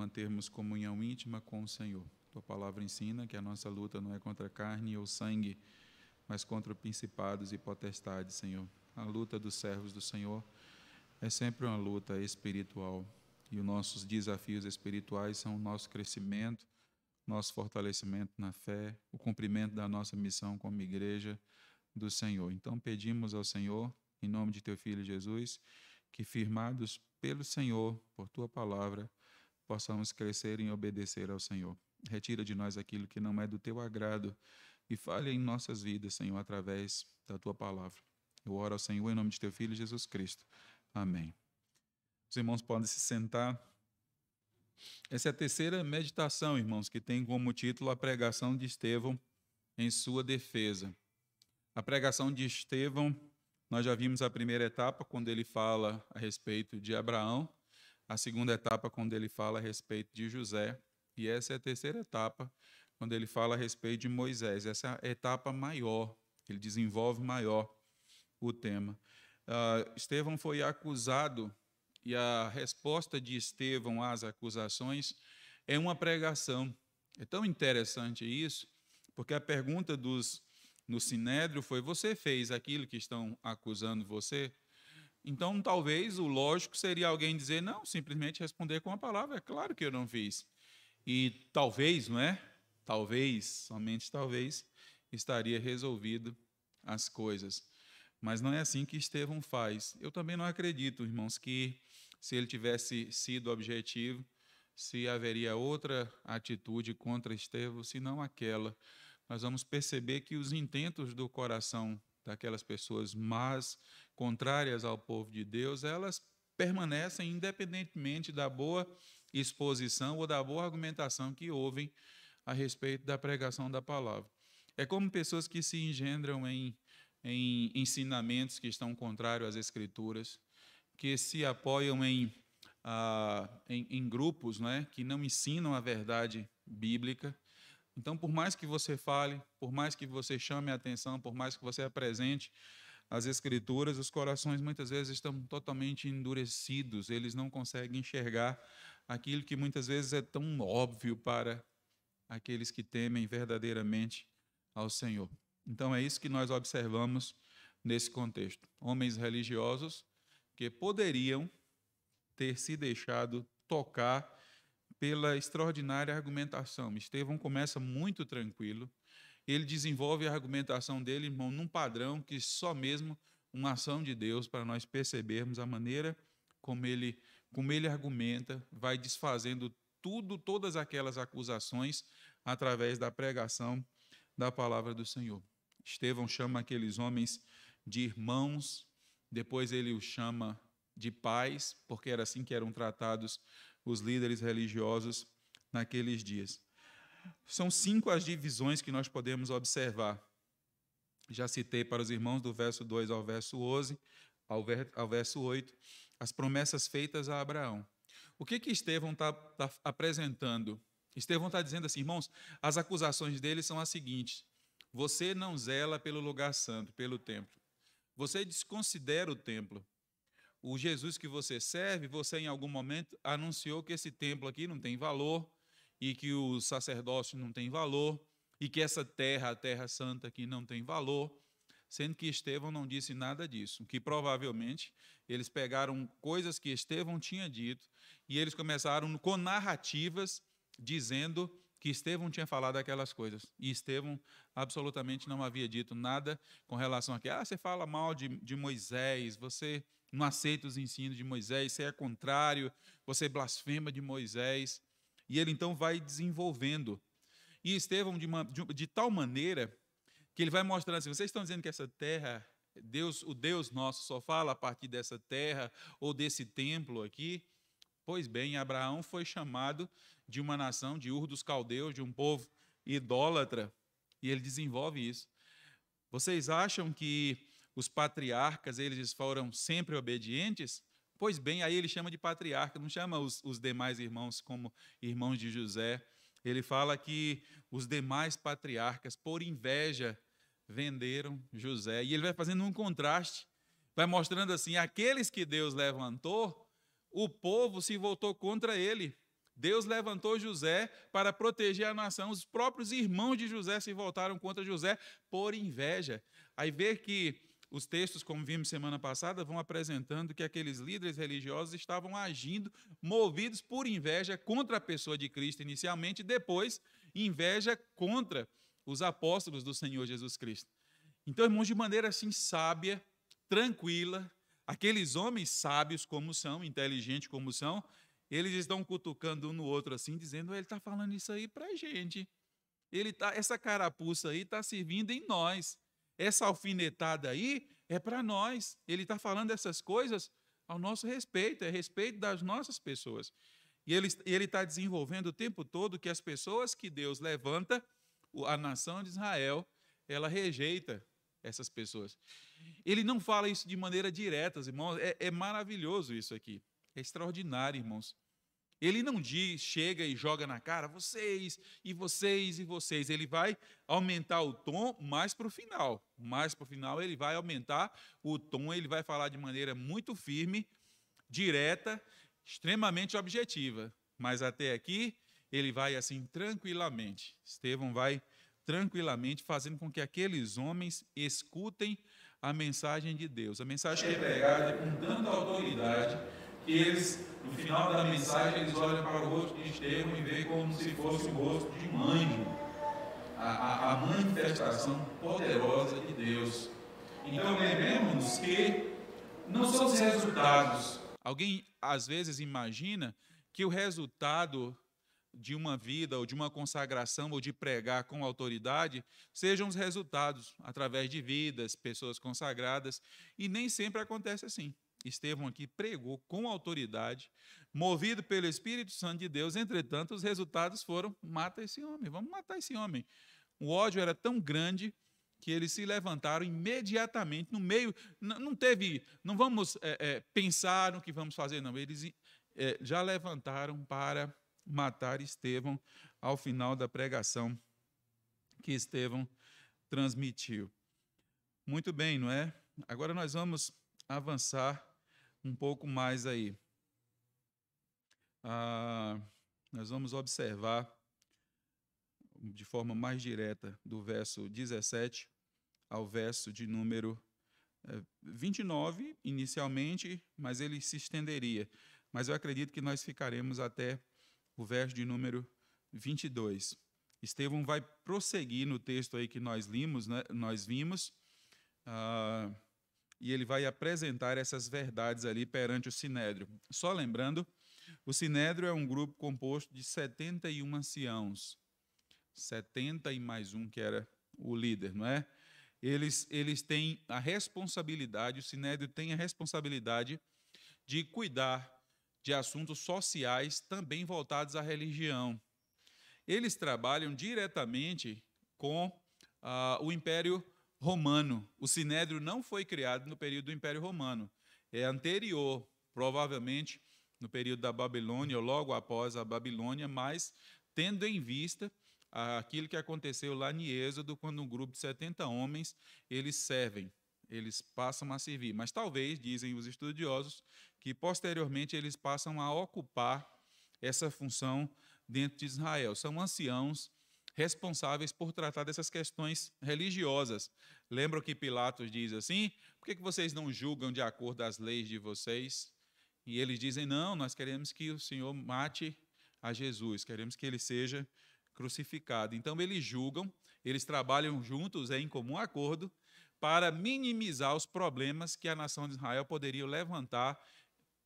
mantermos comunhão íntima com o Senhor. Tua palavra ensina que a nossa luta não é contra carne ou sangue, mas contra principados e potestades, Senhor. A luta dos servos do Senhor é sempre uma luta espiritual. E os nossos desafios espirituais são o nosso crescimento, nosso fortalecimento na fé, o cumprimento da nossa missão como igreja do Senhor. Então pedimos ao Senhor, em nome de teu filho Jesus, que firmados pelo Senhor, por tua palavra, possamos crescer em obedecer ao Senhor. Retira de nós aquilo que não é do teu agrado e fale em nossas vidas, Senhor, através da tua palavra. Eu oro ao Senhor em nome de teu filho Jesus Cristo. Amém. Os irmãos podem se sentar. Essa é a terceira meditação, irmãos, que tem como título a pregação de Estevão em sua defesa. A pregação de Estevão, nós já vimos a primeira etapa, quando ele fala a respeito de Abraão, a segunda etapa, quando ele fala a respeito de José, e essa é a terceira etapa, quando ele fala a respeito de Moisés. Essa é a etapa maior, ele desenvolve maior o tema. Uh, Estevão foi acusado, e a resposta de Estevão às acusações é uma pregação. É tão interessante isso, porque a pergunta dos no Sinédrio foi: Você fez aquilo que estão acusando você? Então, talvez o lógico seria alguém dizer não, simplesmente responder com a palavra, é claro que eu não fiz. E talvez, não é? Talvez, somente talvez, estaria resolvido as coisas. Mas não é assim que Estevão faz. Eu também não acredito, irmãos, que se ele tivesse sido objetivo, se haveria outra atitude contra Estevão, se não aquela. Nós vamos perceber que os intentos do coração daquelas pessoas más contrárias ao povo de Deus, elas permanecem independentemente da boa exposição ou da boa argumentação que ouvem a respeito da pregação da palavra. É como pessoas que se engendram em, em ensinamentos que estão contrários às Escrituras, que se apoiam em, ah, em, em grupos né, que não ensinam a verdade bíblica. Então, por mais que você fale, por mais que você chame a atenção, por mais que você apresente as Escrituras, os corações muitas vezes estão totalmente endurecidos, eles não conseguem enxergar aquilo que muitas vezes é tão óbvio para aqueles que temem verdadeiramente ao Senhor. Então é isso que nós observamos nesse contexto. Homens religiosos que poderiam ter se deixado tocar pela extraordinária argumentação. Estevão começa muito tranquilo, ele desenvolve a argumentação dele, irmão, num padrão que só mesmo uma ação de Deus para nós percebermos a maneira como ele, como ele argumenta, vai desfazendo tudo, todas aquelas acusações através da pregação da palavra do Senhor. Estevão chama aqueles homens de irmãos, depois ele os chama de pais, porque era assim que eram tratados os líderes religiosos naqueles dias. São cinco as divisões que nós podemos observar. Já citei para os irmãos do verso 2 ao verso 11, ao, ver, ao verso 8, as promessas feitas a Abraão. O que, que Estevão está tá apresentando? Estevão está dizendo assim, irmãos, as acusações dele são as seguintes: você não zela pelo lugar santo, pelo templo. Você desconsidera o templo. O Jesus que você serve, você em algum momento anunciou que esse templo aqui não tem valor, e que o sacerdócio não tem valor, e que essa terra, a Terra Santa aqui, não tem valor, sendo que Estevão não disse nada disso, que provavelmente eles pegaram coisas que Estevão tinha dito e eles começaram com narrativas dizendo que Estevão tinha falado aquelas coisas. E Estevão absolutamente não havia dito nada com relação a que, ah, você fala mal de, de Moisés, você não aceita os ensinos de Moisés, você é contrário, você blasfema de Moisés e ele então vai desenvolvendo. E Estevão, de, uma, de, de tal maneira que ele vai mostrando assim: vocês estão dizendo que essa terra, Deus, o Deus nosso só fala a partir dessa terra ou desse templo aqui? Pois bem, Abraão foi chamado de uma nação, de Ur dos Caldeus, de um povo idólatra, e ele desenvolve isso. Vocês acham que os patriarcas eles foram sempre obedientes? Pois bem, aí ele chama de patriarca, não chama os, os demais irmãos como irmãos de José. Ele fala que os demais patriarcas, por inveja, venderam José. E ele vai fazendo um contraste, vai mostrando assim: aqueles que Deus levantou, o povo se voltou contra ele. Deus levantou José para proteger a nação. Os próprios irmãos de José se voltaram contra José por inveja. Aí vê que os textos, como vimos semana passada, vão apresentando que aqueles líderes religiosos estavam agindo movidos por inveja contra a pessoa de Cristo inicialmente, depois inveja contra os apóstolos do Senhor Jesus Cristo. Então, irmãos, de maneira assim sábia, tranquila, aqueles homens sábios como são, inteligentes como são, eles estão cutucando um no outro assim, dizendo: ele está falando isso aí para a gente. Ele tá, essa carapuça aí está servindo em nós essa alfinetada aí é para nós. Ele está falando essas coisas ao nosso respeito, é a respeito das nossas pessoas. E ele está desenvolvendo o tempo todo que as pessoas que Deus levanta, a nação de Israel, ela rejeita essas pessoas. Ele não fala isso de maneira direta, irmãos. É, é maravilhoso isso aqui. É extraordinário, irmãos. Ele não diz, chega e joga na cara, vocês e vocês e vocês. Ele vai aumentar o tom mais para o final. Mais para o final, ele vai aumentar o tom, ele vai falar de maneira muito firme, direta, extremamente objetiva. Mas até aqui, ele vai assim tranquilamente. Estevão vai tranquilamente fazendo com que aqueles homens escutem a mensagem de Deus. A mensagem que é pregada com tanta autoridade e eles, no final da mensagem, eles olham para o rosto de Estevão e veem como se fosse o rosto de um anjo. A, a, a manifestação poderosa de Deus. Então lembremos que não são os resultados. Alguém às vezes imagina que o resultado de uma vida ou de uma consagração ou de pregar com autoridade sejam os resultados através de vidas, pessoas consagradas, e nem sempre acontece assim. Estevão aqui pregou com autoridade, movido pelo Espírito Santo de Deus, entretanto, os resultados foram: mata esse homem, vamos matar esse homem. O ódio era tão grande que eles se levantaram imediatamente no meio. Não teve, não vamos é, é, pensar no que vamos fazer, não. Eles é, já levantaram para matar Estevão ao final da pregação que Estevão transmitiu. Muito bem, não é? Agora nós vamos avançar um pouco mais aí. Ah, nós vamos observar de forma mais direta do verso 17 ao verso de número 29 eh, inicialmente, mas ele se estenderia. Mas eu acredito que nós ficaremos até o verso de número 22. Estevão vai prosseguir no texto aí que nós limos, né? nós vimos. Ah, e ele vai apresentar essas verdades ali perante o Sinédrio. Só lembrando, o Sinédrio é um grupo composto de 71 anciãos. 70 e mais um que era o líder, não é? Eles, eles têm a responsabilidade, o Sinédrio tem a responsabilidade de cuidar de assuntos sociais também voltados à religião. Eles trabalham diretamente com ah, o Império romano. O Sinédrio não foi criado no período do Império Romano. É anterior, provavelmente, no período da Babilônia, ou logo após a Babilônia, mas tendo em vista aquilo que aconteceu lá em Êxodo, quando um grupo de 70 homens, eles servem, eles passam a servir. Mas talvez, dizem os estudiosos, que posteriormente eles passam a ocupar essa função dentro de Israel. São anciãos responsáveis por tratar dessas questões religiosas. Lembram que Pilatos diz assim: por que vocês não julgam de acordo às leis de vocês? E eles dizem: não, nós queremos que o Senhor mate a Jesus, queremos que ele seja crucificado. Então eles julgam, eles trabalham juntos, é em comum acordo, para minimizar os problemas que a nação de Israel poderia levantar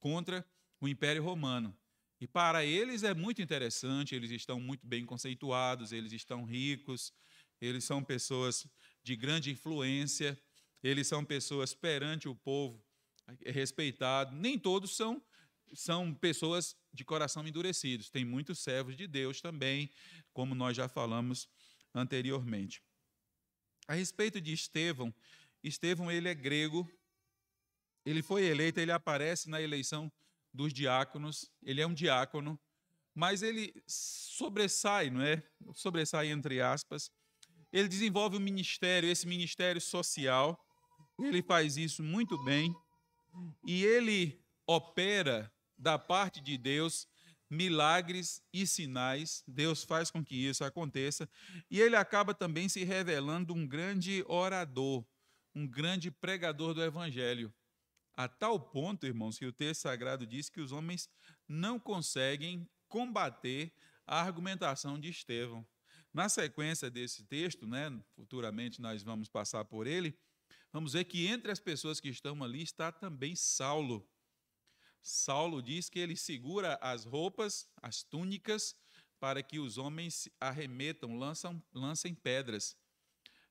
contra o Império Romano. E para eles é muito interessante, eles estão muito bem conceituados, eles estão ricos, eles são pessoas de grande influência, eles são pessoas perante o povo é, respeitado. Nem todos são são pessoas de coração endurecidos. Tem muitos servos de Deus também, como nós já falamos anteriormente. A respeito de Estevão, Estevão ele é grego. Ele foi eleito, ele aparece na eleição dos diáconos, ele é um diácono, mas ele sobressai, não é? Sobressai entre aspas. Ele desenvolve um ministério, esse ministério social. Ele faz isso muito bem e ele opera da parte de Deus milagres e sinais. Deus faz com que isso aconteça e ele acaba também se revelando um grande orador, um grande pregador do evangelho. A tal ponto, irmãos, que o texto sagrado diz que os homens não conseguem combater a argumentação de Estevão. Na sequência desse texto, né, futuramente nós vamos passar por ele, vamos ver que entre as pessoas que estão ali está também Saulo. Saulo diz que ele segura as roupas, as túnicas, para que os homens arremetam, lançam, lancem pedras.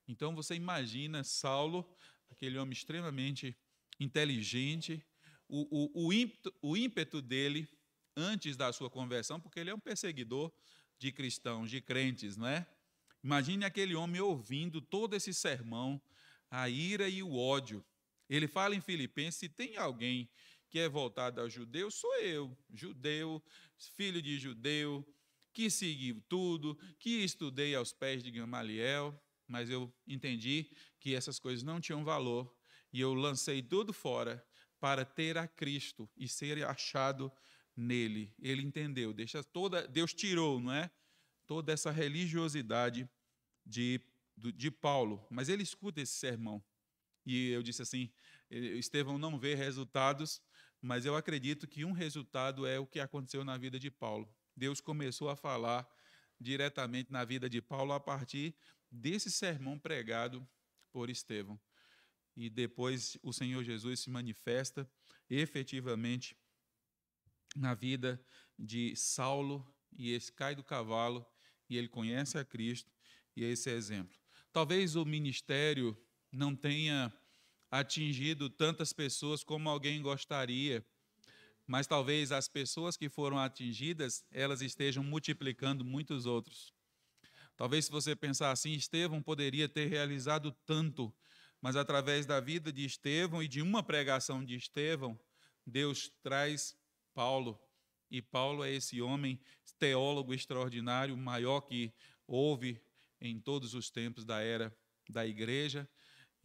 Então você imagina Saulo, aquele homem extremamente inteligente, o, o, o, ímpeto, o ímpeto dele antes da sua conversão, porque ele é um perseguidor de cristãos, de crentes, não é? Imagine aquele homem ouvindo todo esse sermão, a ira e o ódio. Ele fala em Filipenses: se tem alguém que é voltado a judeu, sou eu, judeu, filho de judeu, que segui tudo, que estudei aos pés de Gamaliel, mas eu entendi que essas coisas não tinham valor e eu lancei tudo fora para ter a Cristo e ser achado nele. Ele entendeu, deixa toda, Deus tirou, não é? Toda essa religiosidade de, de Paulo. Mas ele escuta esse sermão. E eu disse assim: Estevão não vê resultados, mas eu acredito que um resultado é o que aconteceu na vida de Paulo. Deus começou a falar diretamente na vida de Paulo a partir desse sermão pregado por Estevão e depois o Senhor Jesus se manifesta efetivamente na vida de Saulo e esse cai do cavalo e ele conhece a Cristo e é esse exemplo. Talvez o ministério não tenha atingido tantas pessoas como alguém gostaria, mas talvez as pessoas que foram atingidas, elas estejam multiplicando muitos outros. Talvez se você pensar assim, Estevão poderia ter realizado tanto, mas através da vida de Estevão e de uma pregação de Estevão, Deus traz Paulo. E Paulo é esse homem teólogo extraordinário, maior que houve em todos os tempos da era da igreja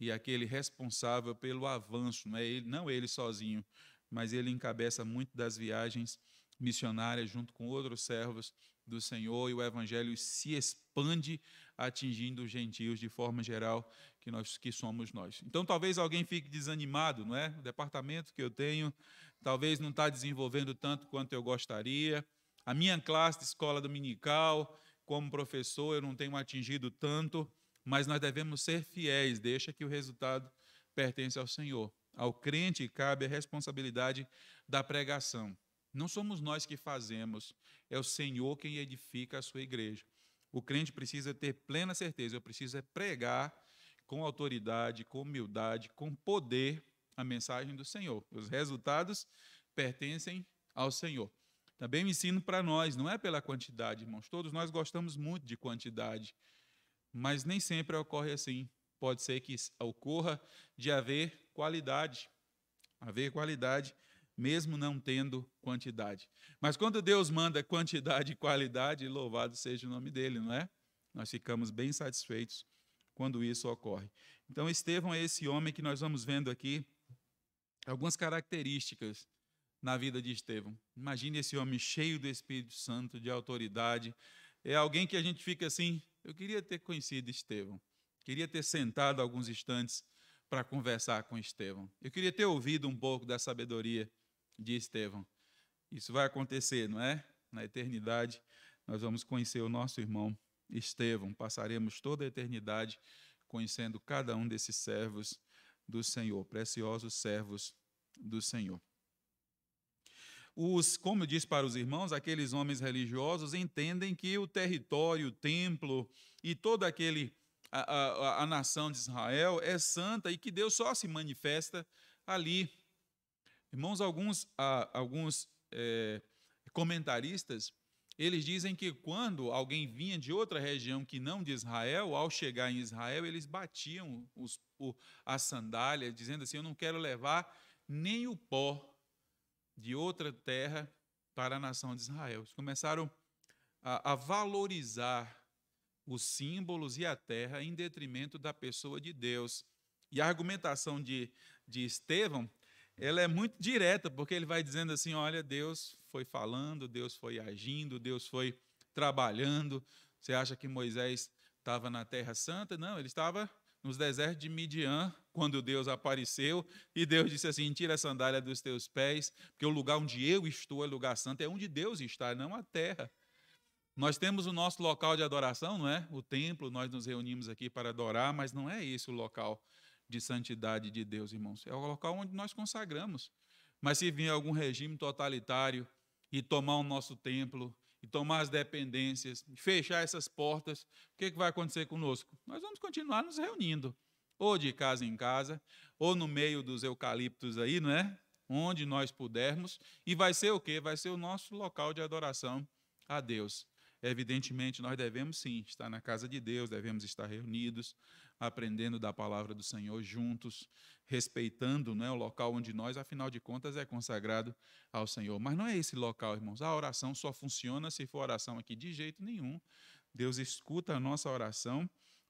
e aquele responsável pelo avanço, não é ele, não ele sozinho, mas ele encabeça muito das viagens missionárias junto com outros servos do Senhor e o evangelho se expande atingindo os gentios de forma geral que nós que somos nós. Então talvez alguém fique desanimado, não é? O departamento que eu tenho talvez não está desenvolvendo tanto quanto eu gostaria. A minha classe de escola dominical, como professor, eu não tenho atingido tanto, mas nós devemos ser fiéis, deixa que o resultado pertence ao Senhor. Ao crente cabe a responsabilidade da pregação. Não somos nós que fazemos, é o Senhor quem edifica a sua igreja. O crente precisa ter plena certeza, eu preciso é pregar com autoridade, com humildade, com poder a mensagem do Senhor. Os resultados pertencem ao Senhor. Também me ensino para nós, não é pela quantidade, irmãos. Todos nós gostamos muito de quantidade, mas nem sempre ocorre assim. Pode ser que ocorra de haver qualidade. Haver qualidade mesmo não tendo quantidade. Mas quando Deus manda quantidade e qualidade, louvado seja o nome dele, não é? Nós ficamos bem satisfeitos quando isso ocorre. Então, Estevão é esse homem que nós vamos vendo aqui algumas características na vida de Estevão. Imagine esse homem cheio do Espírito Santo, de autoridade. É alguém que a gente fica assim, eu queria ter conhecido Estevão. Queria ter sentado alguns instantes para conversar com Estevão. Eu queria ter ouvido um pouco da sabedoria de Estevão. Isso vai acontecer, não é? Na eternidade, nós vamos conhecer o nosso irmão Estevão. Passaremos toda a eternidade conhecendo cada um desses servos do Senhor, preciosos servos do Senhor. Os, como disse para os irmãos, aqueles homens religiosos entendem que o território, o templo e toda aquele a, a, a nação de Israel é santa e que Deus só se manifesta ali Irmãos, alguns, ah, alguns é, comentaristas, eles dizem que quando alguém vinha de outra região que não de Israel, ao chegar em Israel, eles batiam os, o, as sandálias, dizendo assim, eu não quero levar nem o pó de outra terra para a nação de Israel. Eles começaram a, a valorizar os símbolos e a terra em detrimento da pessoa de Deus. E a argumentação de, de Estevão ela é muito direta, porque ele vai dizendo assim: olha, Deus foi falando, Deus foi agindo, Deus foi trabalhando. Você acha que Moisés estava na Terra Santa? Não, ele estava nos desertos de Midian, quando Deus apareceu, e Deus disse assim: Tira a sandália dos teus pés, porque o lugar onde eu estou é lugar santo, é onde Deus está, não a terra. Nós temos o nosso local de adoração, não é? O templo, nós nos reunimos aqui para adorar, mas não é esse o local de santidade de Deus, irmãos. É o local onde nós consagramos. Mas se vir algum regime totalitário e tomar o nosso templo, e tomar as dependências, fechar essas portas, o que, é que vai acontecer conosco? Nós vamos continuar nos reunindo, ou de casa em casa, ou no meio dos eucaliptos aí, não é? Onde nós pudermos, e vai ser o quê? Vai ser o nosso local de adoração a Deus. Evidentemente, nós devemos sim estar na casa de Deus, devemos estar reunidos, aprendendo da palavra do Senhor juntos, respeitando né, o local onde nós, afinal de contas, é consagrado ao Senhor. Mas não é esse local, irmãos. A oração só funciona se for oração aqui de jeito nenhum. Deus escuta a nossa oração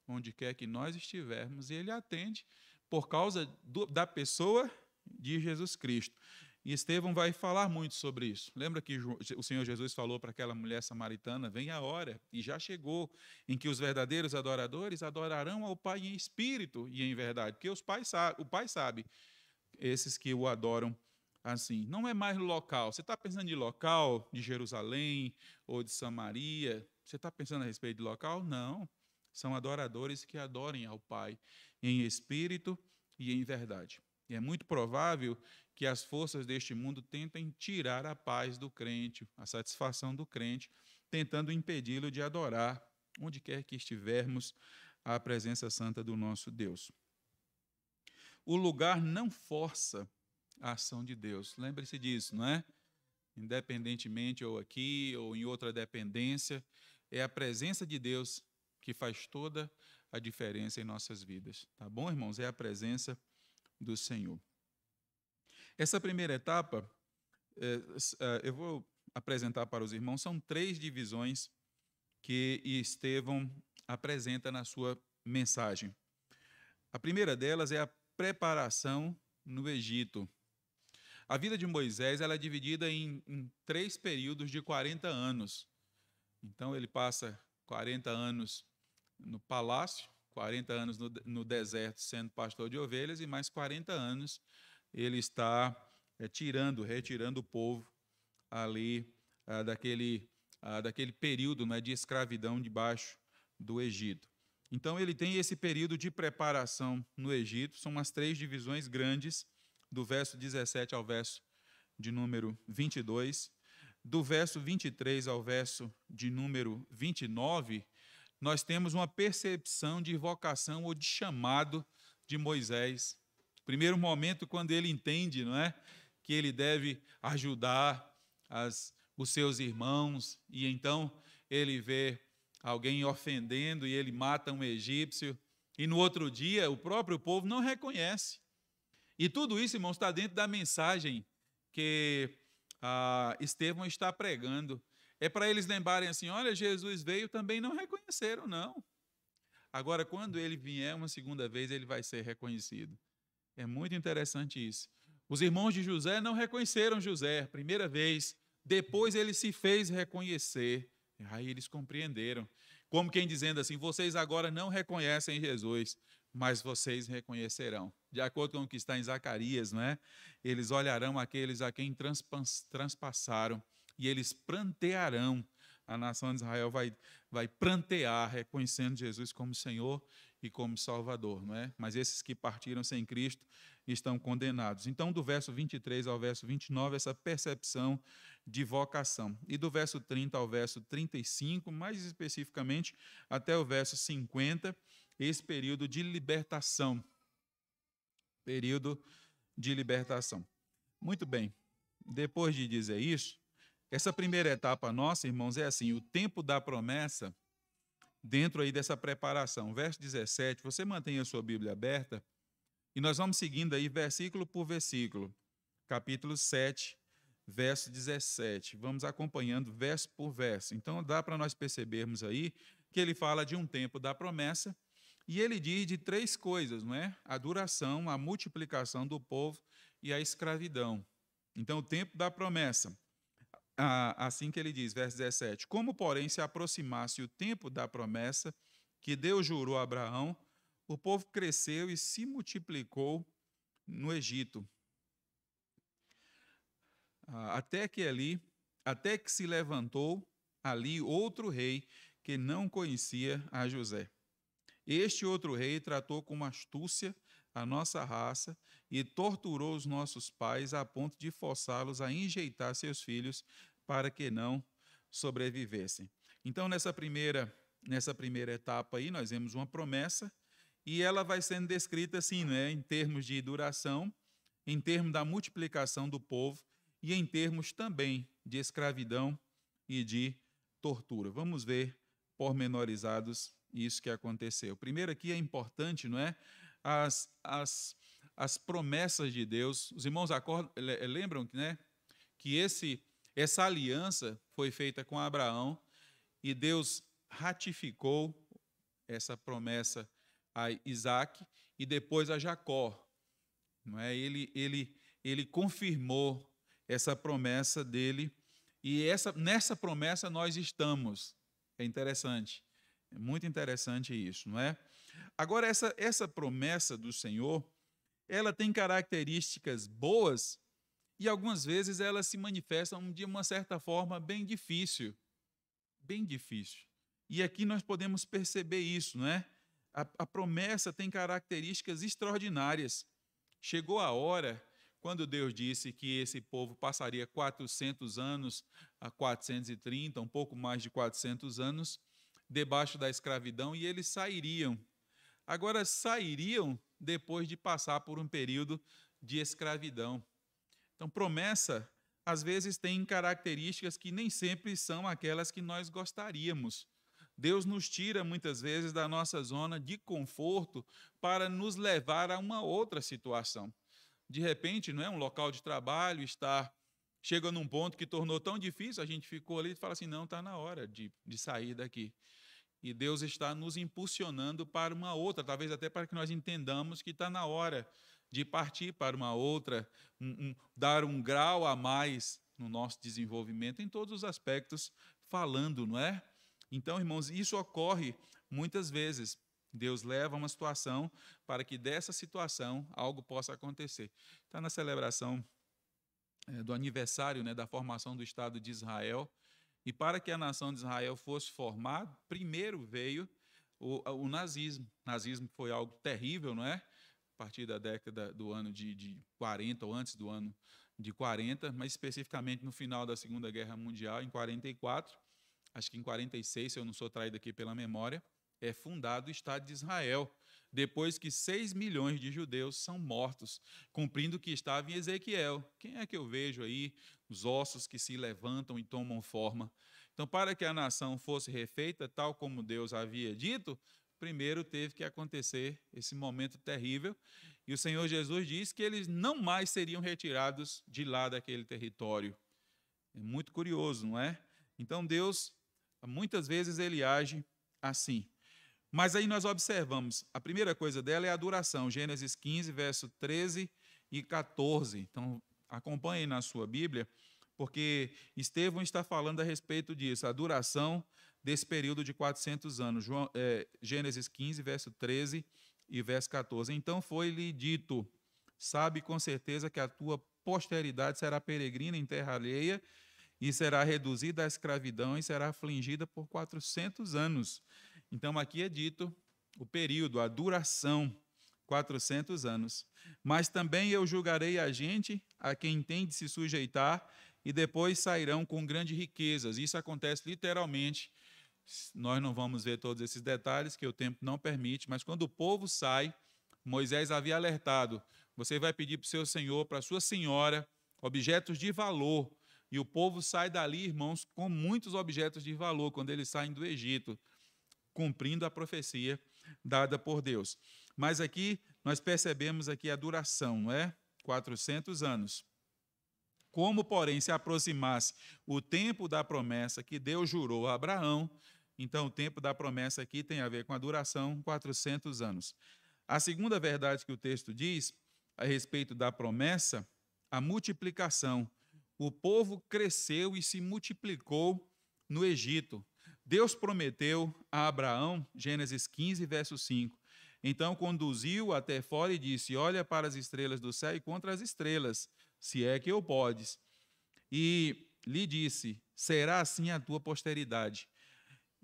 onde quer que nós estivermos e Ele atende por causa do, da pessoa de Jesus Cristo. E Estevão vai falar muito sobre isso. Lembra que o Senhor Jesus falou para aquela mulher samaritana: vem a hora, e já chegou, em que os verdadeiros adoradores adorarão ao Pai em espírito e em verdade. Porque os pais o Pai sabe, esses que o adoram assim. Não é mais local. Você está pensando de local, de Jerusalém ou de Samaria? Você está pensando a respeito de local? Não. São adoradores que adorem ao Pai em espírito e em verdade. E é muito provável que as forças deste mundo tentem tirar a paz do crente, a satisfação do crente, tentando impedi-lo de adorar, onde quer que estivermos, a presença santa do nosso Deus. O lugar não força a ação de Deus. Lembre-se disso, não é? Independentemente ou aqui ou em outra dependência, é a presença de Deus que faz toda a diferença em nossas vidas, tá bom, irmãos? É a presença do Senhor. Essa primeira etapa, é, é, eu vou apresentar para os irmãos, são três divisões que Estevão apresenta na sua mensagem. A primeira delas é a preparação no Egito. A vida de Moisés ela é dividida em, em três períodos de 40 anos. Então, ele passa 40 anos no palácio, 40 anos no, no deserto sendo pastor de ovelhas e mais 40 anos ele está é, tirando, retirando o povo ali ah, daquele, ah, daquele período né, de escravidão debaixo do Egito. Então ele tem esse período de preparação no Egito, são umas três divisões grandes, do verso 17 ao verso de número 22. Do verso 23 ao verso de número 29, nós temos uma percepção de vocação ou de chamado de Moisés Primeiro momento, quando ele entende, não é? Que ele deve ajudar as, os seus irmãos, e então ele vê alguém ofendendo e ele mata um egípcio, e no outro dia o próprio povo não reconhece. E tudo isso, irmãos, está dentro da mensagem que ah, Estevão está pregando. É para eles lembrarem assim: olha, Jesus veio, também não reconheceram, não. Agora, quando ele vier uma segunda vez, ele vai ser reconhecido. É muito interessante isso. Os irmãos de José não reconheceram José, primeira vez. Depois ele se fez reconhecer. Aí eles compreenderam. Como quem dizendo assim: vocês agora não reconhecem Jesus, mas vocês reconhecerão. De acordo com o que está em Zacarias, não é? Eles olharão aqueles a quem transpassaram e eles prantearão. A nação de Israel vai, vai prantear, reconhecendo Jesus como Senhor e como Salvador, não é? Mas esses que partiram sem Cristo estão condenados. Então, do verso 23 ao verso 29, essa percepção de vocação. E do verso 30 ao verso 35, mais especificamente, até o verso 50, esse período de libertação. Período de libertação. Muito bem. Depois de dizer isso, essa primeira etapa nossa, irmãos, é assim: o tempo da promessa dentro aí dessa preparação. Verso 17, você mantenha a sua Bíblia aberta e nós vamos seguindo aí versículo por versículo. Capítulo 7, verso 17. Vamos acompanhando verso por verso. Então dá para nós percebermos aí que ele fala de um tempo da promessa e ele diz de três coisas, não é? A duração, a multiplicação do povo e a escravidão. Então o tempo da promessa, assim que ele diz, verso 17: Como, porém, se aproximasse o tempo da promessa que Deus jurou a Abraão, o povo cresceu e se multiplicou no Egito. Até que ali, até que se levantou ali outro rei que não conhecia a José. Este outro rei tratou com astúcia a nossa raça e torturou os nossos pais a ponto de forçá-los a enjeitar seus filhos para que não sobrevivessem. Então, nessa primeira, nessa primeira etapa aí, nós vemos uma promessa e ela vai sendo descrita assim, né, em termos de duração, em termos da multiplicação do povo e em termos também de escravidão e de tortura. Vamos ver pormenorizados isso que aconteceu. Primeiro aqui é importante, não é? As, as, as promessas de Deus. Os irmãos acordam, lembram né, que esse essa aliança foi feita com Abraão e Deus ratificou essa promessa a Isaac e depois a Jacó. Não é? Ele, ele, ele confirmou essa promessa dele e essa, nessa promessa nós estamos. É interessante, é muito interessante isso, não é? Agora, essa, essa promessa do Senhor, ela tem características boas e algumas vezes elas se manifestam de uma certa forma bem difícil. Bem difícil. E aqui nós podemos perceber isso, não é? A, a promessa tem características extraordinárias. Chegou a hora, quando Deus disse que esse povo passaria 400 anos a 430, um pouco mais de 400 anos, debaixo da escravidão, e eles sairiam. Agora, sairiam depois de passar por um período de escravidão. Então, promessa, às vezes, tem características que nem sempre são aquelas que nós gostaríamos. Deus nos tira muitas vezes da nossa zona de conforto para nos levar a uma outra situação. De repente, não é um local de trabalho estar chega num ponto que tornou tão difícil, a gente ficou ali e fala assim: não, está na hora de, de sair daqui. E Deus está nos impulsionando para uma outra, talvez até para que nós entendamos que está na hora de partir para uma outra, um, um, dar um grau a mais no nosso desenvolvimento em todos os aspectos, falando, não é? Então, irmãos, isso ocorre muitas vezes. Deus leva uma situação para que dessa situação algo possa acontecer. Está na celebração é, do aniversário né, da formação do Estado de Israel. E para que a nação de Israel fosse formada, primeiro veio o, o nazismo. O nazismo foi algo terrível, não é? a partir da década do ano de, de 40 ou antes do ano de 40, mas especificamente no final da Segunda Guerra Mundial, em 44, acho que em 46, se eu não sou traído aqui pela memória, é fundado o Estado de Israel, depois que 6 milhões de judeus são mortos, cumprindo o que estava em Ezequiel. Quem é que eu vejo aí? Os ossos que se levantam e tomam forma. Então, para que a nação fosse refeita, tal como Deus havia dito, primeiro teve que acontecer esse momento terrível. E o Senhor Jesus diz que eles não mais seriam retirados de lá daquele território. É muito curioso, não é? Então Deus, muitas vezes, ele age assim. Mas aí nós observamos, a primeira coisa dela é a duração, Gênesis 15, verso 13 e 14. Então, acompanhem na sua Bíblia, porque Estevão está falando a respeito disso, a duração desse período de 400 anos. João, é, Gênesis 15, verso 13 e verso 14. Então foi-lhe dito: Sabe com certeza que a tua posteridade será peregrina em terra alheia e será reduzida à escravidão e será afligida por 400 anos. Então aqui é dito o período, a duração. 400 anos. Mas também eu julgarei a gente, a quem tem de se sujeitar, e depois sairão com grandes riquezas. Isso acontece literalmente nós não vamos ver todos esses detalhes, que o tempo não permite, mas quando o povo sai, Moisés havia alertado: você vai pedir para o seu senhor, para a sua senhora, objetos de valor. E o povo sai dali, irmãos, com muitos objetos de valor, quando eles saem do Egito, cumprindo a profecia dada por Deus. Mas aqui nós percebemos aqui a duração, não é? 400 anos. Como, porém, se aproximasse o tempo da promessa que Deus jurou a Abraão, então o tempo da promessa aqui tem a ver com a duração, 400 anos. A segunda verdade que o texto diz a respeito da promessa, a multiplicação. O povo cresceu e se multiplicou no Egito. Deus prometeu a Abraão, Gênesis 15, verso 5. Então conduziu até fora e disse: Olha para as estrelas do céu e contra as estrelas se é que eu podes. E lhe disse: Será assim a tua posteridade.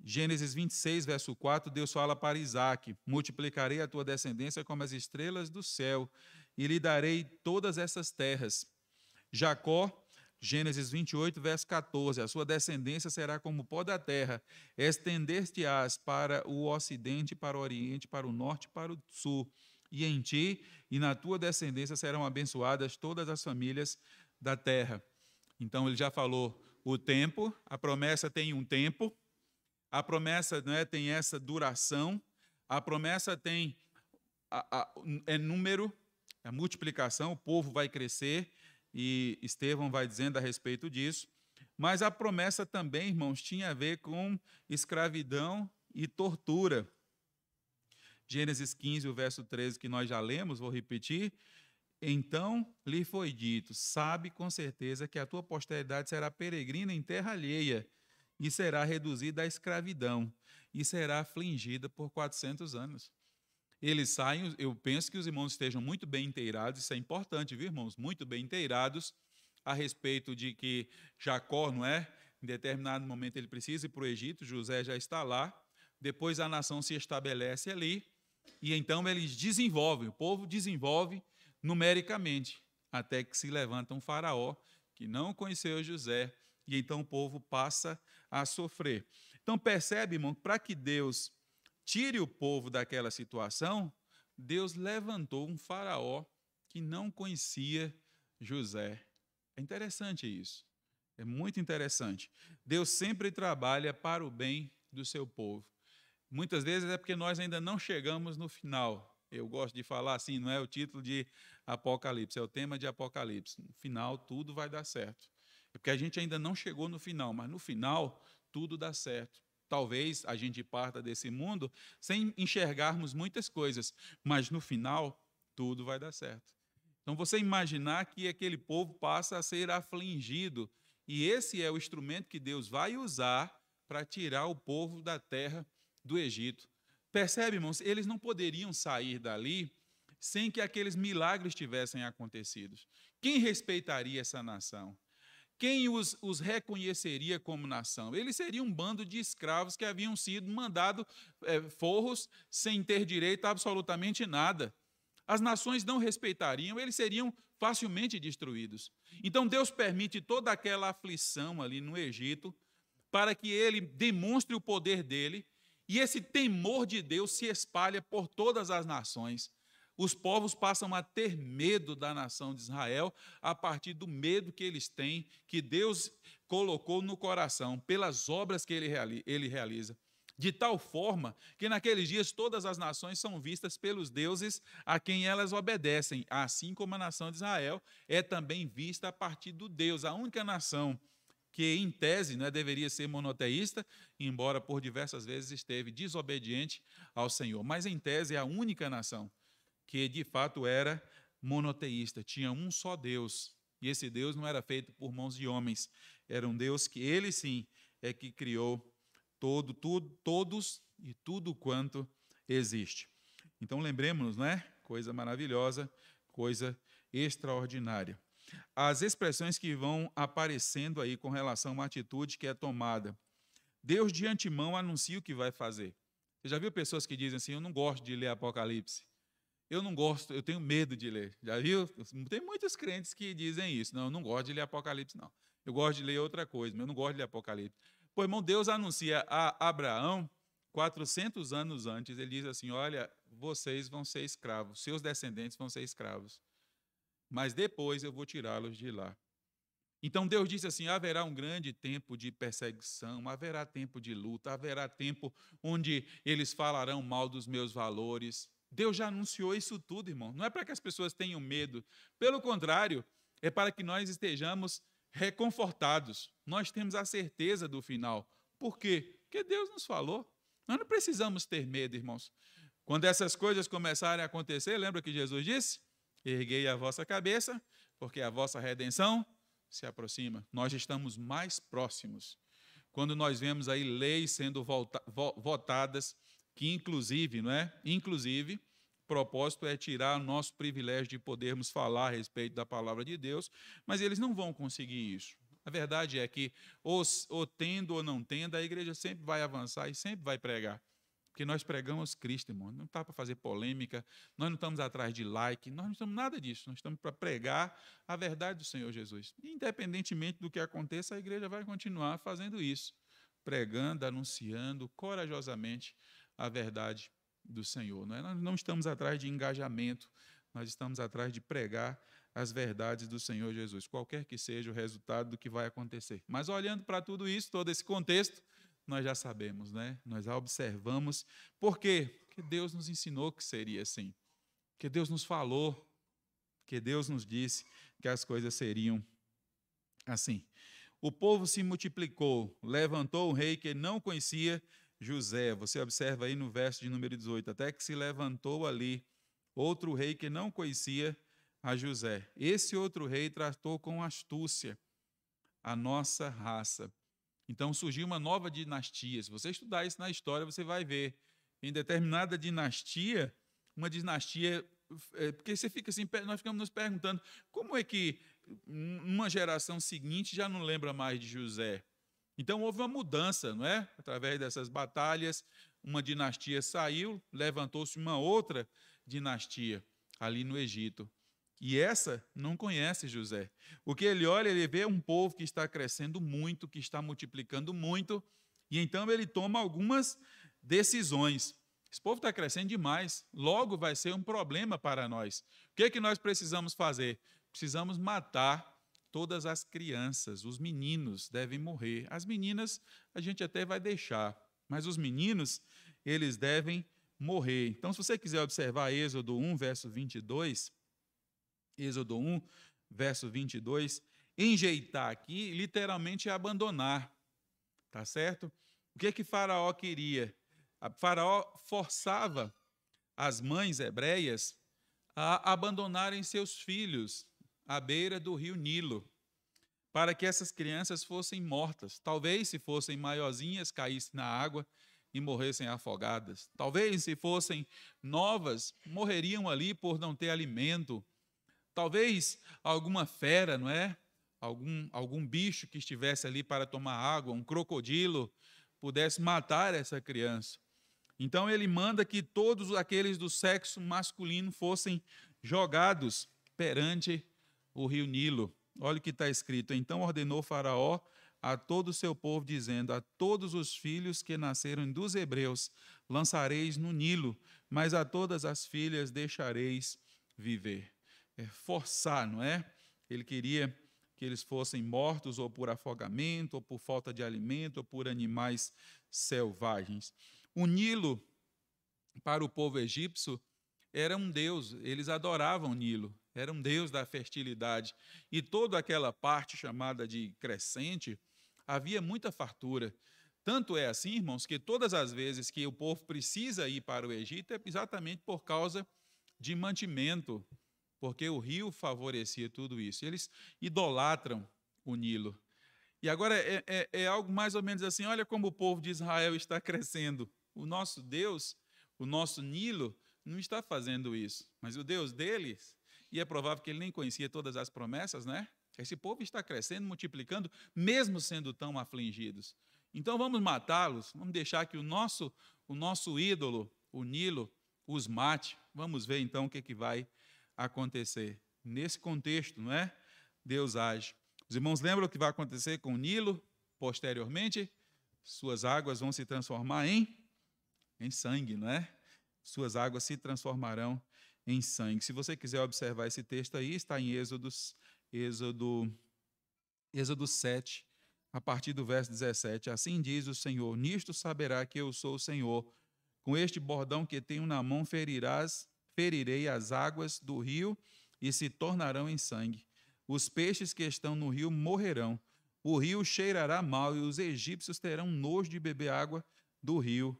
Gênesis 26, verso 4, Deus fala para Isaac: Multiplicarei a tua descendência como as estrelas do céu, e lhe darei todas essas terras. Jacó, Gênesis 28, verso 14, a sua descendência será como o pó da terra, estender-te-ás para o ocidente, para o oriente, para o norte, para o sul e em ti e na tua descendência serão abençoadas todas as famílias da terra. Então ele já falou o tempo, a promessa tem um tempo, a promessa é tem essa duração, a promessa tem a, a, é número, é multiplicação, o povo vai crescer e Estevão vai dizendo a respeito disso. Mas a promessa também, irmãos, tinha a ver com escravidão e tortura. Gênesis 15, o verso 13, que nós já lemos, vou repetir. Então lhe foi dito: Sabe com certeza que a tua posteridade será peregrina em terra alheia, e será reduzida à escravidão, e será afligida por 400 anos. Eles saem, eu penso que os irmãos estejam muito bem inteirados, isso é importante, viu, irmãos? Muito bem inteirados a respeito de que Jacó, não é? Em determinado momento ele precisa ir para o Egito, José já está lá, depois a nação se estabelece ali e então eles desenvolvem, o povo desenvolve numericamente, até que se levanta um faraó que não conheceu José, e então o povo passa a sofrer. Então percebe, irmão, para que Deus tire o povo daquela situação, Deus levantou um faraó que não conhecia José. É interessante isso. É muito interessante. Deus sempre trabalha para o bem do seu povo. Muitas vezes é porque nós ainda não chegamos no final. Eu gosto de falar assim, não é o título de Apocalipse, é o tema de Apocalipse. No final, tudo vai dar certo. É porque a gente ainda não chegou no final, mas no final, tudo dá certo. Talvez a gente parta desse mundo sem enxergarmos muitas coisas, mas no final, tudo vai dar certo. Então, você imaginar que aquele povo passa a ser afligido, e esse é o instrumento que Deus vai usar para tirar o povo da terra do Egito. Percebe, irmãos? Eles não poderiam sair dali sem que aqueles milagres tivessem acontecido. Quem respeitaria essa nação? Quem os, os, reconheceria como nação? Eles seriam um bando de escravos que haviam sido mandados é, forros sem ter direito a absolutamente nada. As nações não respeitariam, eles seriam facilmente destruídos. Então Deus permite toda aquela aflição ali no Egito para que ele demonstre o poder dele e esse temor de Deus se espalha por todas as nações. Os povos passam a ter medo da nação de Israel a partir do medo que eles têm, que Deus colocou no coração, pelas obras que ele, realiza. De tal forma que naqueles dias todas as nações são vistas pelos deuses a quem elas obedecem, assim como a nação de Israel é também vista a partir do Deus, a única nação que em tese né, deveria ser monoteísta, embora por diversas vezes esteve desobediente ao Senhor. Mas em tese é a única nação que de fato era monoteísta, tinha um só Deus. E esse Deus não era feito por mãos de homens, era um Deus que ele sim é que criou todo, tudo, todos e tudo quanto existe. Então lembremos-nos, né? Coisa maravilhosa, coisa extraordinária as expressões que vão aparecendo aí com relação a uma atitude que é tomada. Deus de antemão anuncia o que vai fazer. Você já viu pessoas que dizem assim: Eu não gosto de ler Apocalipse. Eu não gosto, eu tenho medo de ler. Já viu? Tem muitos crentes que dizem isso. Não, eu não gosto de ler Apocalipse, não. Eu gosto de ler outra coisa, mas eu não gosto de ler Apocalipse. Pô, irmão, Deus anuncia a Abraão 400 anos antes. Ele diz assim: Olha, vocês vão ser escravos, seus descendentes vão ser escravos mas depois eu vou tirá-los de lá. Então Deus disse assim: haverá um grande tempo de perseguição, haverá tempo de luta, haverá tempo onde eles falarão mal dos meus valores. Deus já anunciou isso tudo, irmão. Não é para que as pessoas tenham medo. Pelo contrário, é para que nós estejamos reconfortados. Nós temos a certeza do final. Por quê? Porque Deus nos falou. Nós não precisamos ter medo, irmãos. Quando essas coisas começarem a acontecer, lembra que Jesus disse? erguei a vossa cabeça, porque a vossa redenção se aproxima. Nós estamos mais próximos. Quando nós vemos aí leis sendo votadas, que inclusive, não é? Inclusive, propósito é tirar o nosso privilégio de podermos falar a respeito da palavra de Deus, mas eles não vão conseguir isso. A verdade é que, ou tendo ou não tendo, a igreja sempre vai avançar e sempre vai pregar. Porque nós pregamos Cristo, irmão. Não está para fazer polêmica, nós não estamos atrás de like, nós não estamos nada disso. Nós estamos para pregar a verdade do Senhor Jesus. Independentemente do que aconteça, a igreja vai continuar fazendo isso, pregando, anunciando corajosamente a verdade do Senhor. Não é? Nós não estamos atrás de engajamento, nós estamos atrás de pregar as verdades do Senhor Jesus, qualquer que seja o resultado do que vai acontecer. Mas olhando para tudo isso, todo esse contexto, nós já sabemos, né? Nós já observamos. Por quê? Porque Deus nos ensinou que seria assim. Que Deus nos falou, que Deus nos disse que as coisas seriam assim. O povo se multiplicou, levantou um rei que não conhecia José. Você observa aí no verso de número 18, até que se levantou ali outro rei que não conhecia a José. Esse outro rei tratou com astúcia a nossa raça então surgiu uma nova dinastia. Se você estudar isso na história, você vai ver. Em determinada dinastia, uma dinastia. É, porque você fica assim, nós ficamos nos perguntando como é que uma geração seguinte já não lembra mais de José. Então houve uma mudança, não é? Através dessas batalhas, uma dinastia saiu, levantou-se uma outra dinastia ali no Egito. E essa não conhece José. O que ele olha, ele vê um povo que está crescendo muito, que está multiplicando muito, e então ele toma algumas decisões. Esse povo está crescendo demais, logo vai ser um problema para nós. O que é que nós precisamos fazer? Precisamos matar todas as crianças, os meninos devem morrer. As meninas a gente até vai deixar, mas os meninos, eles devem morrer. Então, se você quiser observar Êxodo 1, verso 22, Êxodo 1, verso 22. Enjeitar aqui, literalmente, é abandonar. Tá certo? O que é que Faraó queria? A faraó forçava as mães hebreias a abandonarem seus filhos à beira do rio Nilo, para que essas crianças fossem mortas. Talvez, se fossem maiorzinhas, caíssem na água e morressem afogadas. Talvez, se fossem novas, morreriam ali por não ter alimento Talvez alguma fera, não é? Algum, algum bicho que estivesse ali para tomar água, um crocodilo, pudesse matar essa criança. Então ele manda que todos aqueles do sexo masculino fossem jogados perante o rio Nilo. Olha o que está escrito. Então ordenou Faraó a todo o seu povo, dizendo: A todos os filhos que nasceram dos hebreus lançareis no Nilo, mas a todas as filhas deixareis viver. É, forçar, não é? Ele queria que eles fossem mortos ou por afogamento, ou por falta de alimento, ou por animais selvagens. O Nilo, para o povo egípcio, era um deus, eles adoravam o Nilo, era um deus da fertilidade. E toda aquela parte chamada de crescente, havia muita fartura. Tanto é assim, irmãos, que todas as vezes que o povo precisa ir para o Egito é exatamente por causa de mantimento, porque o rio favorecia tudo isso. Eles idolatram o Nilo. E agora é, é, é, algo mais ou menos assim: olha como o povo de Israel está crescendo. O nosso Deus, o nosso Nilo, não está fazendo isso. Mas o Deus deles, e é provável que ele nem conhecia todas as promessas, né? Esse povo está crescendo, multiplicando, mesmo sendo tão afligidos. Então vamos matá-los, vamos deixar que o nosso, o nosso ídolo, o Nilo, os mate. Vamos ver então o que, é que vai acontecer acontecer. Nesse contexto, não é? Deus age. Os irmãos lembram o que vai acontecer com o Nilo posteriormente? Suas águas vão se transformar em em sangue, não é? Suas águas se transformarão em sangue. Se você quiser observar esse texto aí, está em Êxodos, Êxodo, Êxodo 7, a partir do verso 17. Assim diz o Senhor: Nisto saberá que eu sou o Senhor. Com este bordão que tenho na mão ferirás ferirei as águas do rio e se tornarão em sangue. Os peixes que estão no rio morrerão. O rio cheirará mal e os egípcios terão nojo de beber água do rio.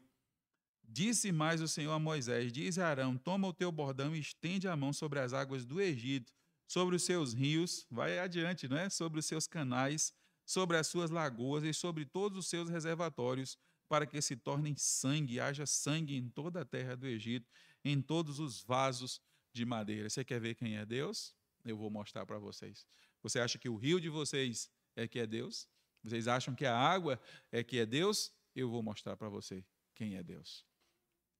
Disse mais o Senhor a Moisés: Diz a Arão: Toma o teu bordão e estende a mão sobre as águas do Egito, sobre os seus rios, vai adiante, não é? Sobre os seus canais, sobre as suas lagoas e sobre todos os seus reservatórios, para que se tornem sangue, haja sangue em toda a terra do Egito em todos os vasos de madeira. Você quer ver quem é Deus? Eu vou mostrar para vocês. Você acha que o rio de vocês é que é Deus? Vocês acham que a água é que é Deus? Eu vou mostrar para você quem é Deus.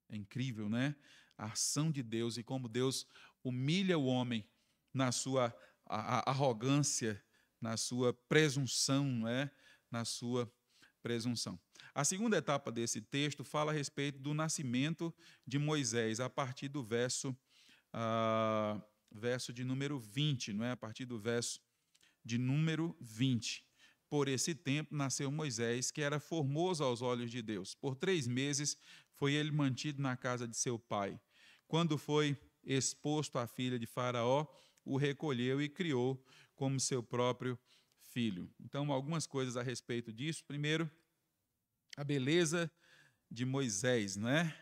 É incrível, né? A ação de Deus e como Deus humilha o homem na sua arrogância, na sua presunção, né? na sua presunção. A segunda etapa desse texto fala a respeito do nascimento de Moisés, a partir do verso, uh, verso de número 20, não é? a partir do verso de número 20. Por esse tempo nasceu Moisés, que era formoso aos olhos de Deus. Por três meses foi ele mantido na casa de seu pai. Quando foi exposto à filha de Faraó, o recolheu e criou como seu próprio filho. Então, algumas coisas a respeito disso. Primeiro, a beleza de Moisés, não é?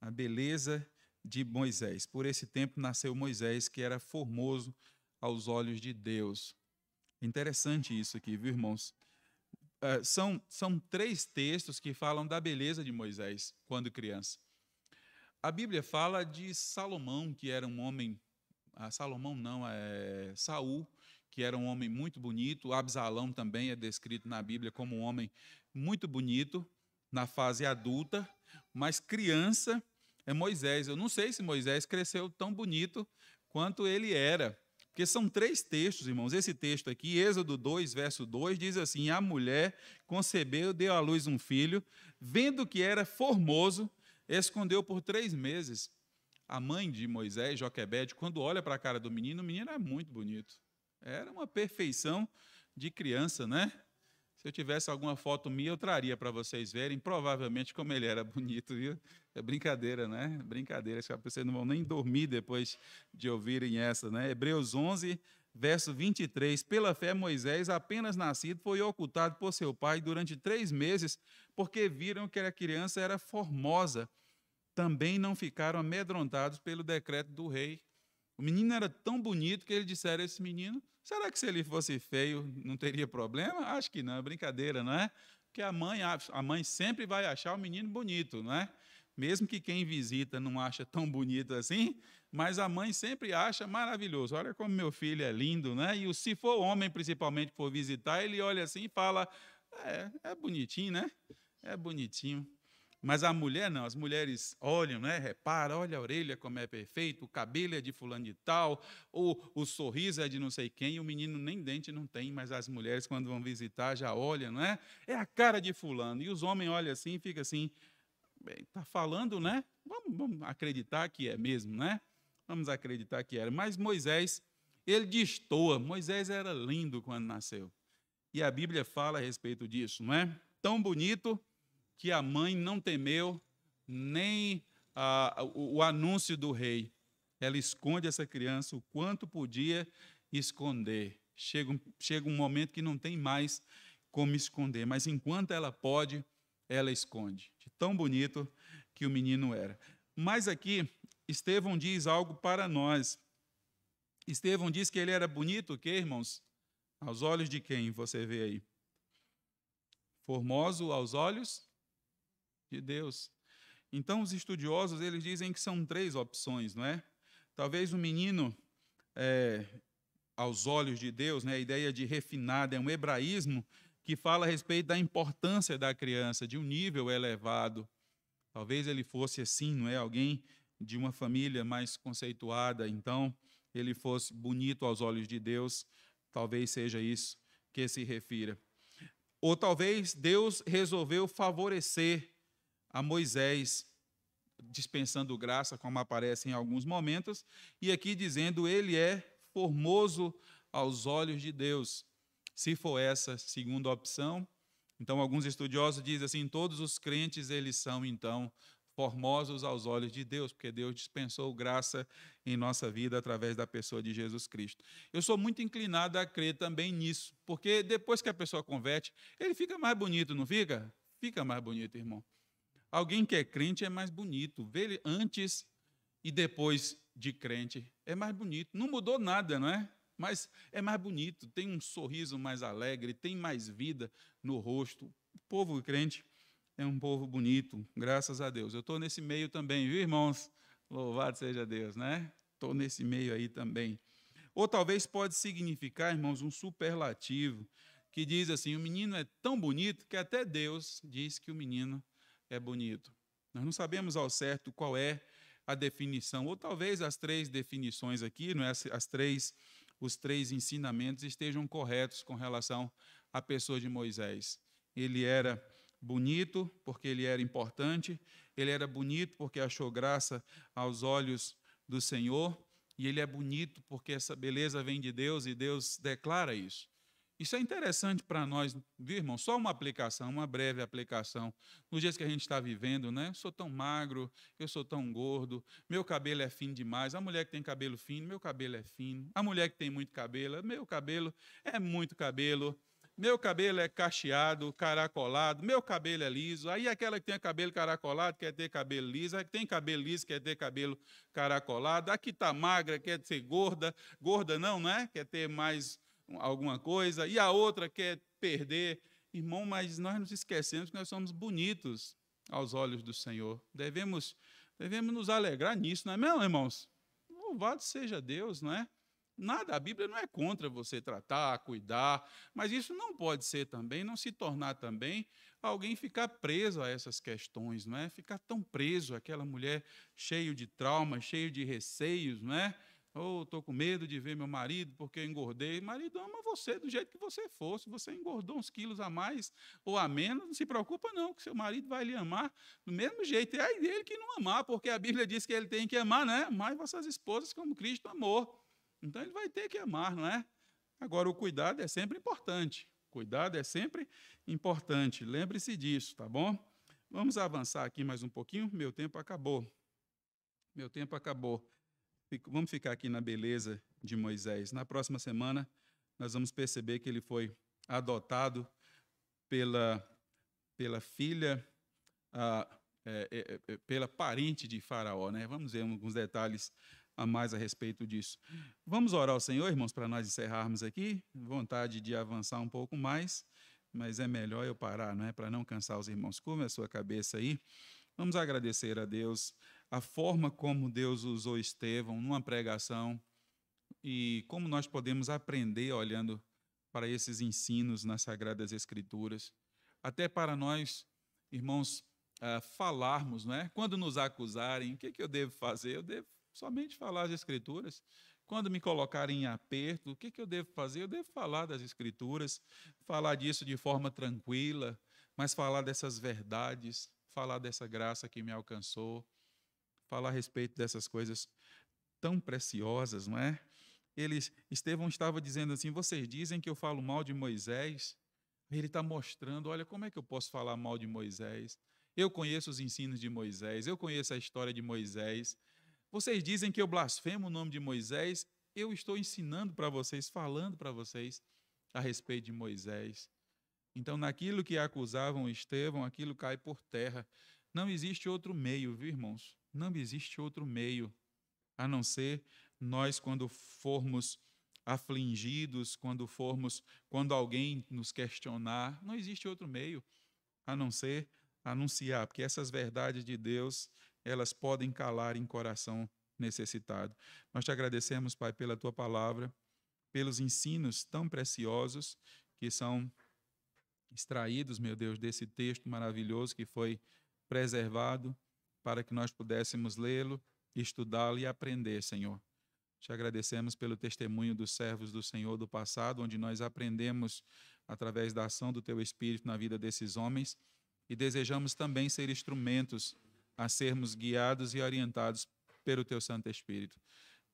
A beleza de Moisés. Por esse tempo nasceu Moisés, que era formoso aos olhos de Deus. Interessante isso aqui, viu, irmãos? Uh, são, são três textos que falam da beleza de Moisés quando criança. A Bíblia fala de Salomão, que era um homem. Ah, Salomão não, é Saul, que era um homem muito bonito. Absalão também é descrito na Bíblia como um homem muito bonito na fase adulta, mas criança é Moisés. Eu não sei se Moisés cresceu tão bonito quanto ele era. Porque são três textos, irmãos. Esse texto aqui, Êxodo 2, verso 2, diz assim: A mulher concebeu, deu à luz um filho, vendo que era formoso, escondeu por três meses. A mãe de Moisés, Joquebede, quando olha para a cara do menino, o menino é muito bonito. Era uma perfeição de criança, né? Se eu tivesse alguma foto minha, eu traria para vocês verem, provavelmente, como ele era bonito, viu? É brincadeira, né? Brincadeira, vocês não vão nem dormir depois de ouvirem essa, né? Hebreus 11, verso 23. Pela fé, Moisés, apenas nascido, foi ocultado por seu pai durante três meses, porque viram que a criança era formosa. Também não ficaram amedrontados pelo decreto do rei o menino era tão bonito que ele disseram: esse menino, será que se ele fosse feio não teria problema? Acho que não, é brincadeira, não é? Porque a mãe, a mãe sempre vai achar o menino bonito, não é? Mesmo que quem visita não acha tão bonito assim, mas a mãe sempre acha maravilhoso. Olha como meu filho é lindo, né? E se for homem, principalmente, for visitar, ele olha assim e fala: é, é bonitinho, né? É bonitinho. Mas a mulher não, as mulheres olham, né? Repara, olha a orelha como é perfeito, o cabelo é de fulano de tal, ou o sorriso é de não sei quem, o menino nem dente não tem, mas as mulheres quando vão visitar já olham, não é? É a cara de fulano. E os homens olham assim e ficam assim, está falando, né? Vamos, vamos acreditar que é mesmo, né? Vamos acreditar que era. Mas Moisés, ele destoa. Moisés era lindo quando nasceu. E a Bíblia fala a respeito disso, não é? Tão bonito que a mãe não temeu nem o, o anúncio do rei. Ela esconde essa criança o quanto podia esconder. Chega, chega um momento que não tem mais como esconder, mas enquanto ela pode, ela esconde. De tão bonito que o menino era. Mas aqui, Estevão diz algo para nós. Estevão diz que ele era bonito, o quê, irmãos? Aos olhos de quem você vê aí? Formoso aos olhos de Deus. Então, os estudiosos eles dizem que são três opções, não é? Talvez o menino, é, aos olhos de Deus, né, a ideia de refinada é um hebraísmo que fala a respeito da importância da criança, de um nível elevado. Talvez ele fosse assim, não é? Alguém de uma família mais conceituada, então ele fosse bonito aos olhos de Deus, talvez seja isso que se refira. Ou talvez Deus resolveu favorecer a Moisés dispensando graça, como aparece em alguns momentos, e aqui dizendo ele é formoso aos olhos de Deus. Se for essa segunda opção, então alguns estudiosos dizem assim, todos os crentes eles são então formosos aos olhos de Deus, porque Deus dispensou graça em nossa vida através da pessoa de Jesus Cristo. Eu sou muito inclinado a crer também nisso, porque depois que a pessoa converte, ele fica mais bonito, não fica? Fica mais bonito, irmão. Alguém que é crente é mais bonito. Vê ele antes e depois de crente é mais bonito. Não mudou nada, não é? Mas é mais bonito, tem um sorriso mais alegre, tem mais vida no rosto. O povo crente é um povo bonito, graças a Deus. Eu estou nesse meio também, viu, irmãos? Louvado seja Deus, né? Estou nesse meio aí também. Ou talvez pode significar, irmãos, um superlativo que diz assim: o menino é tão bonito que até Deus diz que o menino é bonito. Nós não sabemos ao certo qual é a definição, ou talvez as três definições aqui, não é? as, as três, os três ensinamentos estejam corretos com relação à pessoa de Moisés. Ele era bonito porque ele era importante, ele era bonito porque achou graça aos olhos do Senhor, e ele é bonito porque essa beleza vem de Deus e Deus declara isso. Isso é interessante para nós, viu, irmão? Só uma aplicação, uma breve aplicação. Nos dias que a gente está vivendo, né? Eu sou tão magro, eu sou tão gordo, meu cabelo é fino demais. A mulher que tem cabelo fino, meu cabelo é fino. A mulher que tem muito cabelo, meu cabelo é muito cabelo. Meu cabelo é cacheado, caracolado, meu cabelo é liso. Aí aquela que tem cabelo caracolado quer ter cabelo liso, a que tem cabelo liso quer ter cabelo caracolado. A que está magra quer ser gorda, gorda não, né? Quer ter mais alguma coisa, e a outra quer perder. Irmão, mas nós nos esquecemos que nós somos bonitos aos olhos do Senhor. Devemos, devemos nos alegrar nisso, não é mesmo, irmãos? Louvado seja Deus, não é? Nada, a Bíblia não é contra você tratar, cuidar, mas isso não pode ser também, não se tornar também alguém ficar preso a essas questões, não é? Ficar tão preso, aquela mulher cheio de trauma, cheio de receios, não é? Ou oh, estou com medo de ver meu marido porque eu engordei. O marido ama você do jeito que você fosse você engordou uns quilos a mais ou a menos, não se preocupa não, que seu marido vai lhe amar do mesmo jeito. É ele que não amar, porque a Bíblia diz que ele tem que amar, né? mas vossas esposas como Cristo amou. Então ele vai ter que amar, não é? Agora, o cuidado é sempre importante. Cuidado é sempre importante. Lembre-se disso, tá bom? Vamos avançar aqui mais um pouquinho. Meu tempo acabou. Meu tempo acabou. Vamos ficar aqui na beleza de Moisés. Na próxima semana, nós vamos perceber que ele foi adotado pela, pela filha, a, é, é, é, pela parente de Faraó. Né? Vamos ver alguns detalhes a mais a respeito disso. Vamos orar ao Senhor, irmãos, para nós encerrarmos aqui. Vontade de avançar um pouco mais, mas é melhor eu parar, não é? Para não cansar os irmãos. Curva a sua cabeça aí. Vamos agradecer a Deus a forma como Deus usou Estevão numa pregação e como nós podemos aprender olhando para esses ensinos nas Sagradas Escrituras, até para nós, irmãos, uh, falarmos, não é? Quando nos acusarem, o que, que eu devo fazer? Eu devo somente falar as Escrituras. Quando me colocarem em aperto, o que, que eu devo fazer? Eu devo falar das Escrituras, falar disso de forma tranquila, mas falar dessas verdades, falar dessa graça que me alcançou, falar a respeito dessas coisas tão preciosas, não é? Eles, Estevão estava dizendo assim: vocês dizem que eu falo mal de Moisés. Ele está mostrando: olha, como é que eu posso falar mal de Moisés? Eu conheço os ensinos de Moisés, eu conheço a história de Moisés. Vocês dizem que eu blasfemo o nome de Moisés. Eu estou ensinando para vocês, falando para vocês a respeito de Moisés. Então, naquilo que acusavam Estevão, aquilo cai por terra. Não existe outro meio, viu, irmãos? Não existe outro meio a não ser nós quando formos afligidos, quando formos, quando alguém nos questionar, não existe outro meio a não ser anunciar, porque essas verdades de Deus, elas podem calar em coração necessitado. Nós te agradecemos, Pai, pela tua palavra, pelos ensinos tão preciosos que são extraídos, meu Deus, desse texto maravilhoso que foi preservado para que nós pudéssemos lê-lo, estudá-lo e aprender, Senhor. Te agradecemos pelo testemunho dos servos do Senhor do passado, onde nós aprendemos através da ação do Teu Espírito na vida desses homens e desejamos também ser instrumentos a sermos guiados e orientados pelo Teu Santo Espírito.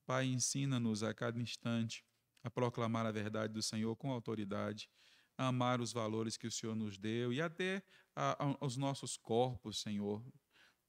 Pai, ensina-nos a cada instante a proclamar a verdade do Senhor com autoridade, a amar os valores que o Senhor nos deu e até a, a, aos nossos corpos, Senhor,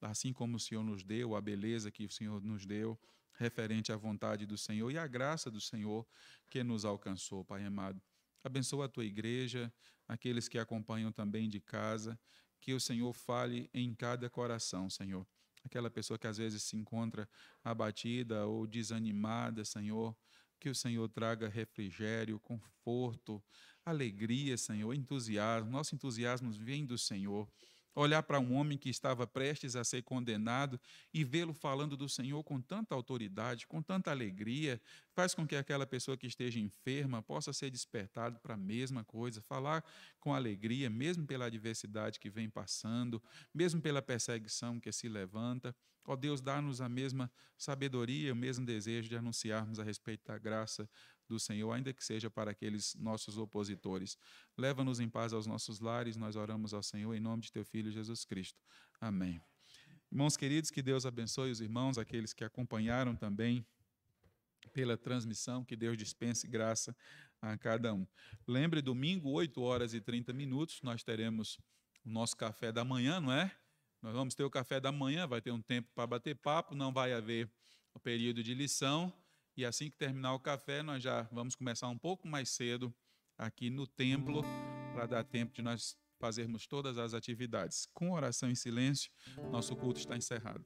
assim como o Senhor nos deu, a beleza que o Senhor nos deu, referente à vontade do Senhor e à graça do Senhor que nos alcançou, Pai amado. Abençoa a tua igreja, aqueles que acompanham também de casa, que o Senhor fale em cada coração, Senhor. Aquela pessoa que às vezes se encontra abatida ou desanimada, Senhor, que o Senhor traga refrigério, conforto, alegria, Senhor, entusiasmo. Nosso entusiasmo vem do Senhor olhar para um homem que estava prestes a ser condenado e vê-lo falando do Senhor com tanta autoridade, com tanta alegria, faz com que aquela pessoa que esteja enferma possa ser despertada para a mesma coisa, falar com alegria, mesmo pela adversidade que vem passando, mesmo pela perseguição que se levanta. Ó Deus, dá-nos a mesma sabedoria, o mesmo desejo de anunciarmos a respeito da graça do Senhor, ainda que seja para aqueles nossos opositores. Leva-nos em paz aos nossos lares, nós oramos ao Senhor em nome de teu filho Jesus Cristo. Amém. Irmãos queridos, que Deus abençoe os irmãos, aqueles que acompanharam também pela transmissão, que Deus dispense graça a cada um. Lembre, domingo, 8 horas e 30 minutos, nós teremos o nosso café da manhã, não é? Nós vamos ter o café da manhã, vai ter um tempo para bater papo, não vai haver o período de lição. E assim que terminar o café, nós já vamos começar um pouco mais cedo aqui no templo, para dar tempo de nós fazermos todas as atividades. Com oração em silêncio, nosso culto está encerrado.